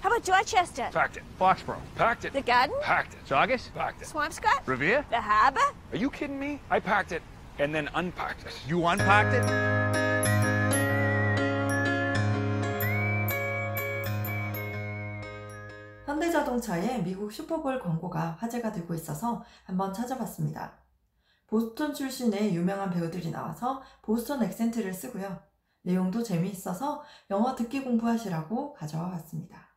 How about Dorchester? Packed it. Foxborough. Packed it. The garden? Packed it. Saugus? Packed it. Swampscott? Revere? The harbor? Are you kidding me? I packed it and then unpacked it. You unpacked it? 현대자동차의 미국 슈퍼볼 광고가 화제가 되고 있어서 한번 찾아봤습니다. 보스턴 출신의 유명한 배우들이 나와서 보스턴 액센트를 쓰고요. 내용도 재미있어서 영어 듣기 공부하시라고 가져와 봤습니다.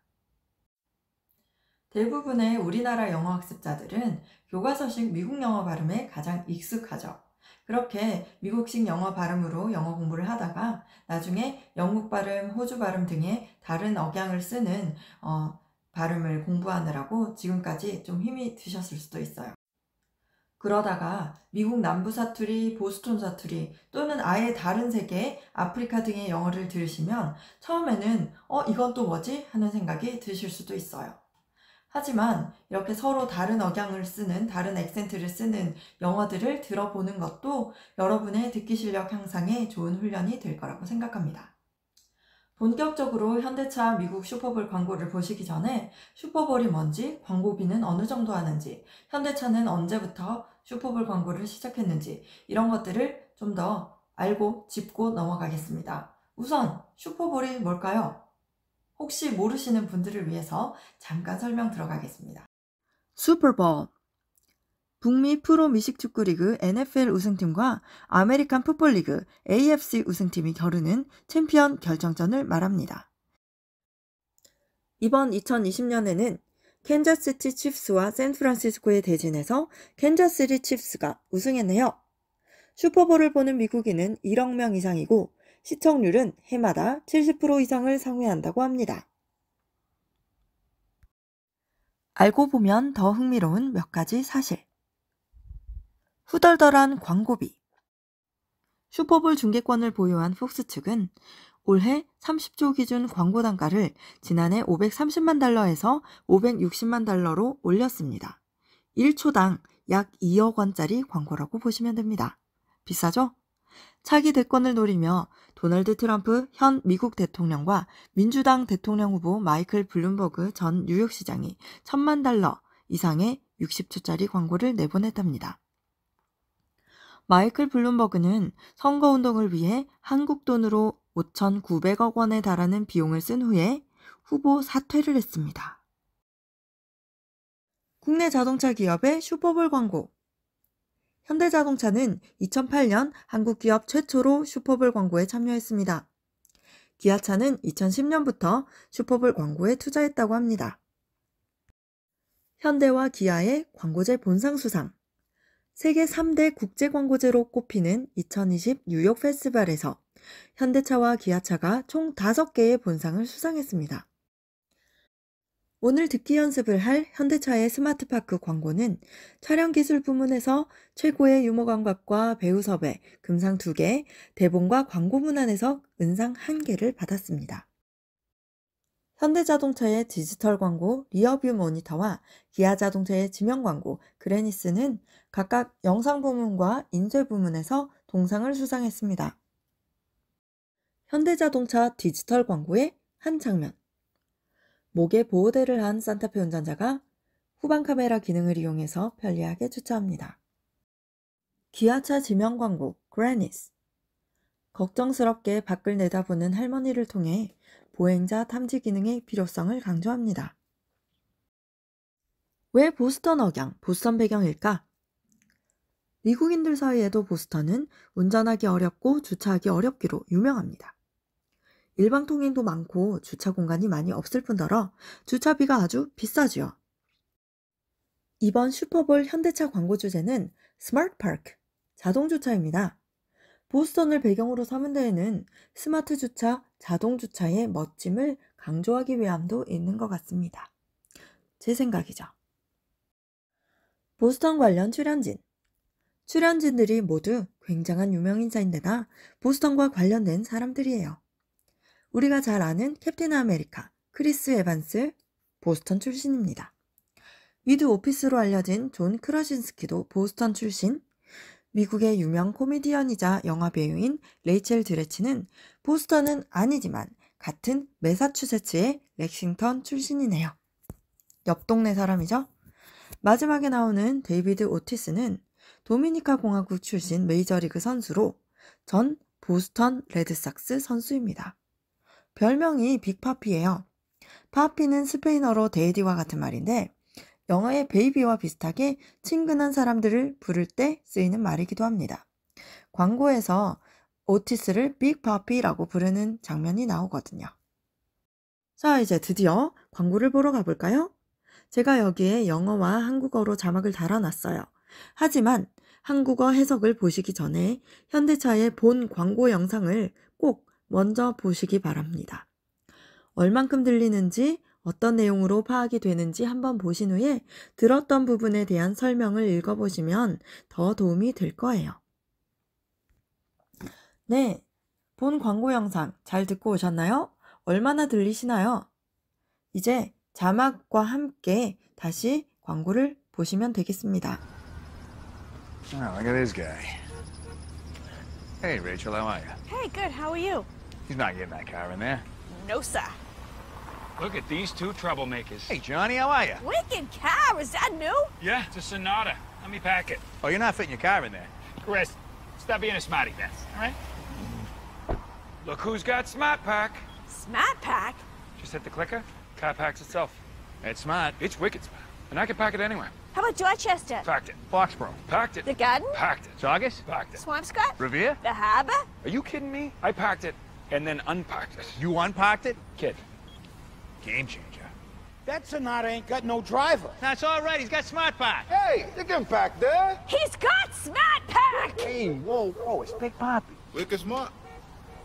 대부분의 우리나라 영어 학습자들은 교과서식 미국 영어 발음에 가장 익숙하죠. 그렇게 미국식 영어 발음으로 영어 공부를 하다가 나중에 영국 발음, 호주 발음 등의 다른 억양을 쓰는 어, 발음을 공부하느라고 지금까지 좀 힘이 드셨을 수도 있어요. 그러다가 미국 남부 사투리, 보스톤 사투리 또는 아예 다른 세계, 아프리카 등의 영어를 들으시면 처음에는 어, 이건 또 뭐지? 하는 생각이 드실 수도 있어요. 하지만 이렇게 서로 다른 억양을 쓰는 다른 액센트를 쓰는 영어들을 들어보는 것도 여러분의 듣기 실력 향상에 좋은 훈련이 될 거라고 생각합니다. 본격적으로 현대차 미국 슈퍼볼 광고를 보시기 전에 슈퍼볼이 뭔지, 광고비는 어느 정도 하는지, 현대차는 언제부터 슈퍼볼 광고를 시작했는지 이런 것들을 좀 더 알고 짚고 넘어가겠습니다. 우선 슈퍼볼이 뭘까요? 혹시 모르시는 분들을 위해서 잠깐 설명 들어가겠습니다. 슈퍼볼 북미 프로 미식축구 리그 NFL 우승팀과 아메리칸 풋볼 리그 AFC 우승팀이 겨루는 챔피언 결정전을 말합니다. 이번 2020년에는 캔자스티 칩스와 샌프란시스코의 대진에서 캔자스리 칩스가 우승했네요. 슈퍼볼을 보는 미국인은 1억 명 이상이고 시청률은 해마다 70% 이상을 상회한다고 합니다. 알고 보면 더 흥미로운 몇 가지 사실. 후덜덜한 광고비. 슈퍼볼 중계권을 보유한 폭스 측은 올해 30조 기준 광고 단가를 지난해 530만 달러에서 560만 달러로 올렸습니다. 1초당 약 2억 원짜리 광고라고 보시면 됩니다. 비싸죠? 차기 대권을 노리며 도널드 트럼프 현 미국 대통령과 민주당 대통령 후보 마이클 블룸버그 전 뉴욕시장이 천만 달러 이상의 60초짜리 광고를 내보냈답니다. 마이클 블룸버그는 선거운동을 위해 한국 돈으로 5,900억 원에 달하는 비용을 쓴 후에 후보 사퇴를 했습니다. 국내 자동차 기업의 슈퍼볼 광고 현대자동차는 2008년 한국 기업 최초로 슈퍼볼 광고에 참여했습니다. 기아차는 2010년부터 슈퍼볼 광고에 투자했다고 합니다. 현대와 기아의 광고제 본상 수상. 세계 3대 국제 광고제로 꼽히는 2020 뉴욕 페스티벌에서 현대차와 기아차가 총 5개의 본상을 수상했습니다. 오늘 듣기 연습을 할 현대차의 스마트파크 광고는 촬영 기술 부문에서 최고의 유머 감각과 배우 섭외, 금상 2개, 대본과 광고 문안에서 은상 1개를 받았습니다. 현대자동차의 디지털 광고 리어뷰 모니터와 기아자동차의 지명 광고 그레니스는 각각 영상 부문과 인쇄 부문에서 동상을 수상했습니다. 현대자동차 디지털 광고의 한 장면 목에 보호대를 한 산타페 운전자가 후방 카메라 기능을 이용해서 편리하게 주차합니다. 기아차 지명 광고 그래니스 걱정스럽게 밖을 내다보는 할머니를 통해 보행자 탐지 기능의 필요성을 강조합니다. 왜 보스턴 억양, 보스턴 배경일까? 미국인들 사이에도 보스턴은 운전하기 어렵고 주차하기 어렵기로 유명합니다. 일방 통행도 많고 주차 공간이 많이 없을 뿐더러 주차비가 아주 비싸지요. 이번 슈퍼볼 현대차 광고 주제는 스마트 파크, 자동 주차입니다. 보스턴을 배경으로 삼은 데에는 스마트 주차, 자동 주차의 멋짐을 강조하기 위함도 있는 것 같습니다. 제 생각이죠. 보스턴 관련 출연진. 출연진들이 모두 굉장한 유명인사인데다 보스턴과 관련된 사람들이에요. 우리가 잘 아는 캡틴 아메리카, 크리스 에반스, 보스턴 출신입니다. 위드 오피스로 알려진 존 크라신스키도 보스턴 출신, 미국의 유명 코미디언이자 영화 배우인 레이첼 드레치는 보스턴은 아니지만 같은 매사추세츠의 렉싱턴 출신이네요. 옆 동네 사람이죠? 마지막에 나오는 데이비드 오티스는 도미니카 공화국 출신 메이저리그 선수로 전 보스턴 레드삭스 선수입니다. 별명이 빅파피예요. 파피는 스페인어로 데이디와 같은 말인데 영어의 베이비와 비슷하게 친근한 사람들을 부를 때 쓰이는 말이기도 합니다. 광고에서 오티스를 빅파피라고 부르는 장면이 나오거든요. 자, 이제 드디어 광고를 보러 가볼까요? 제가 여기에 영어와 한국어로 자막을 달아놨어요. 하지만 한국어 해석을 보시기 전에 현대차의 본 광고 영상을 꼭 먼저 보시기 바랍니다. 얼만큼 들리는지 어떤 내용으로 파악이 되는지 한번 보신 후에 들었던 부분에 대한 설명을 읽어보시면 더 도움이 될 거예요. 네. 본 광고 영상 잘 듣고 오셨나요? 얼마나 들리시나요? 이제 자막과 함께 다시 광고를 보시면 되겠습니다. Oh, look at this guy. Hey, Rachel, how are you? Hey, good. How are you? He's not getting that car in there. No, sir. Look at these two troublemakers. Hey, Johnny, how are you? Wicked car. Is that new? Yeah, it's a Sonata. Let me pack it. Oh, you're not fitting your car in there. Chris, stop being a smarty then, all right? Look who's got Smart Pack. Smart Pack? Just hit the clicker. Car packs itself. It's smart. It's wicked smart. And I can pack it anywhere. How about Dorchester? Packed it. Foxborough. Packed it. The garden? Packed it. Saugus? Packed it. Swampscott? Revere? The harbor? Are you kidding me? I packed it and then unpacked it. You unpacked it? Kid. Game changer. That Sonata ain't got no driver. That's all right. He's got Smart Pack. Hey, look him back there. He's got Smart Pack. Hey, whoa, whoa, it's Big Poppy. Wicked smart.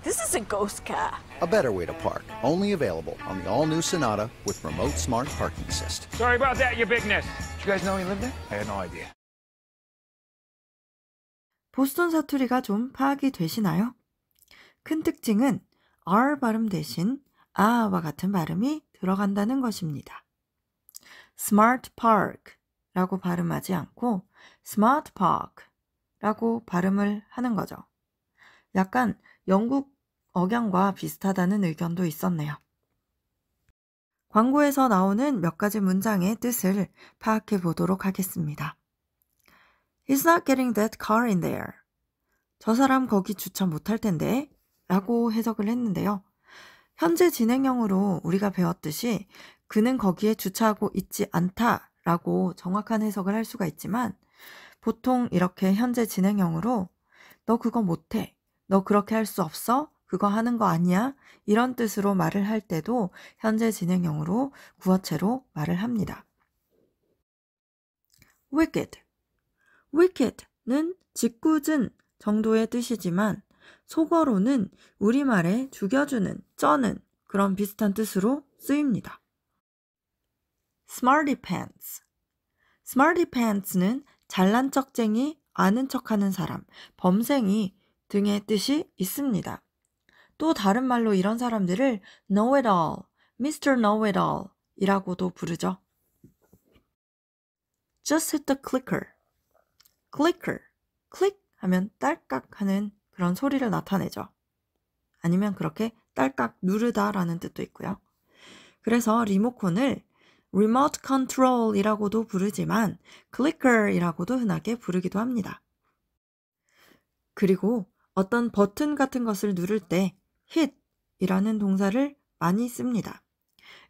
This is a ghost car. A better way to park, only available on the all-new Sonata with remote smart parking assist. Sorry about that, your bigness. Did you guys know he lived there? I had no idea. 보스턴 사투리가 좀 파악이 되시나요? 큰 특징은 r 발음 대신 아와 같은 발음이 들어간다는 것입니다. smart park 라고 발음하지 않고 smart park 라고 발음을 하는 거죠. 약간 영국 억양과 비슷하다는 의견도 있었네요. 광고에서 나오는 몇 가지 문장의 뜻을 파악해 보도록 하겠습니다. He's not getting that car in there. 저 사람 거기 주차 못할 텐데. 라고 해석을 했는데요. 현재 진행형으로 우리가 배웠듯이 그는 거기에 주차하고 있지 않다 라고 정확한 해석을 할 수가 있지만 보통 이렇게 현재 진행형으로 너 그거 못해. 너 그렇게 할 수 없어. 그거 하는 거 아니야. 이런 뜻으로 말을 할 때도 현재 진행형으로 구어체로 말을 합니다. wicked. wicked는 짓궂은 정도의 뜻이지만 속어로는 우리말에 죽여주는, 쩌는 그런 비슷한 뜻으로 쓰입니다. smarty pants smarty pants는 잘난 척쟁이, 아는 척하는 사람, 범생이 등의 뜻이 있습니다. 또 다른 말로 이런 사람들을 know it all, Mr. know it all 이라고도 부르죠. just hit the clicker clicker click 하면 딸깍 하는 그런 소리를 나타내죠. 아니면 그렇게 딸깍 누르다라는 뜻도 있고요. 그래서 리모컨을 remote control이라고도 부르지만 clicker이라고도 흔하게 부르기도 합니다. 그리고 어떤 버튼 같은 것을 누를 때 hit이라는 동사를 많이 씁니다.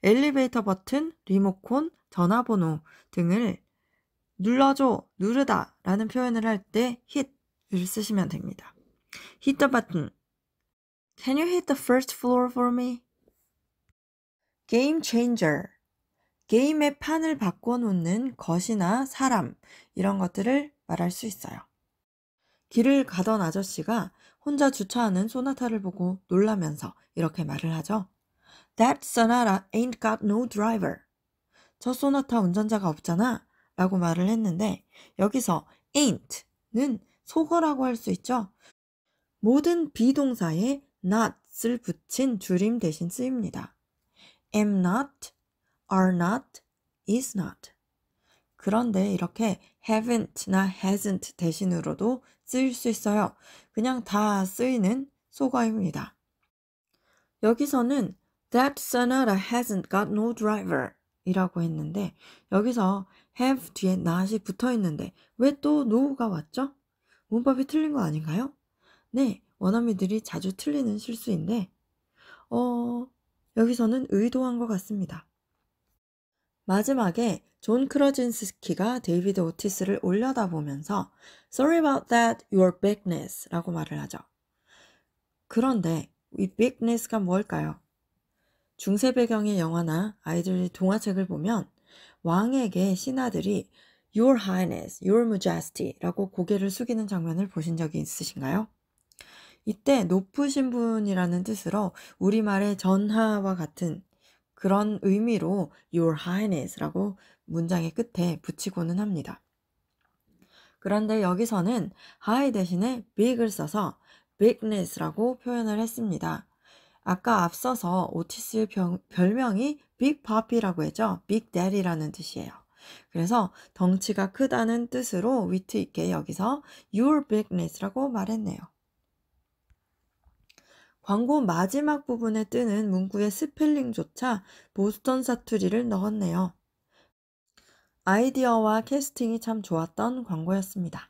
엘리베이터 버튼, 리모콘 전화번호 등을 눌러줘, 누르다 라는 표현을 할 때 hit을 쓰시면 됩니다. hit the button. Can you hit the first floor for me? Game changer. 게임의 판을 바꿔놓는 것이나 사람, 이런 것들을 말할 수 있어요. 길을 가던 아저씨가 혼자 주차하는 소나타를 보고 놀라면서 이렇게 말을 하죠. That Sonata ain't got no driver. 저 소나타 운전자가 없잖아. 라고 말을 했는데, 여기서 ain't는 소거라고 할 수 있죠. 모든 비동사에 not을 붙인 줄임 대신 쓰입니다. am not, are not, is not. 그런데 이렇게 haven't나 hasn't 대신으로도 쓰일 수 있어요. 그냥 다 쓰이는 소가입니다. 여기서는 that Sonata hasn't got no driver 이라고 했는데 여기서 have 뒤에 not이 붙어 있는데 왜 또 no가 왔죠? 문법이 틀린 거 아닌가요? 네, 원어민들이 자주 틀리는 실수인데, 어, 여기서는 의도한 것 같습니다. 마지막에 존 크러진스키가 데이비드 오티스를 올려다보면서 Sorry about that, your bigness 라고 말을 하죠. 그런데 이 bigness가 뭘까요? 중세 배경의 영화나 아이들의 동화책을 보면 왕에게 신하들이 Your Highness, Your Majesty라고 고개를 숙이는 장면을 보신 적이 있으신가요? 이때 높으신 분이라는 뜻으로 우리말의 전하와 같은 그런 의미로 Your Highness라고 문장의 끝에 붙이고는 합니다. 그런데 여기서는 high 대신에 big을 써서 bigness라고 표현을 했습니다. 아까 앞서서 오티스의 별명이 big p o p i 라고 했죠. big daddy라는 뜻이에요. 그래서 덩치가 크다는 뜻으로 위트 있게 여기서 your bigness라고 말했네요. 광고 마지막 부분에 뜨는 문구의 스펠링조차 보스턴 사투리를 넣었네요. 아이디어와 캐스팅이 참 좋았던 광고였습니다.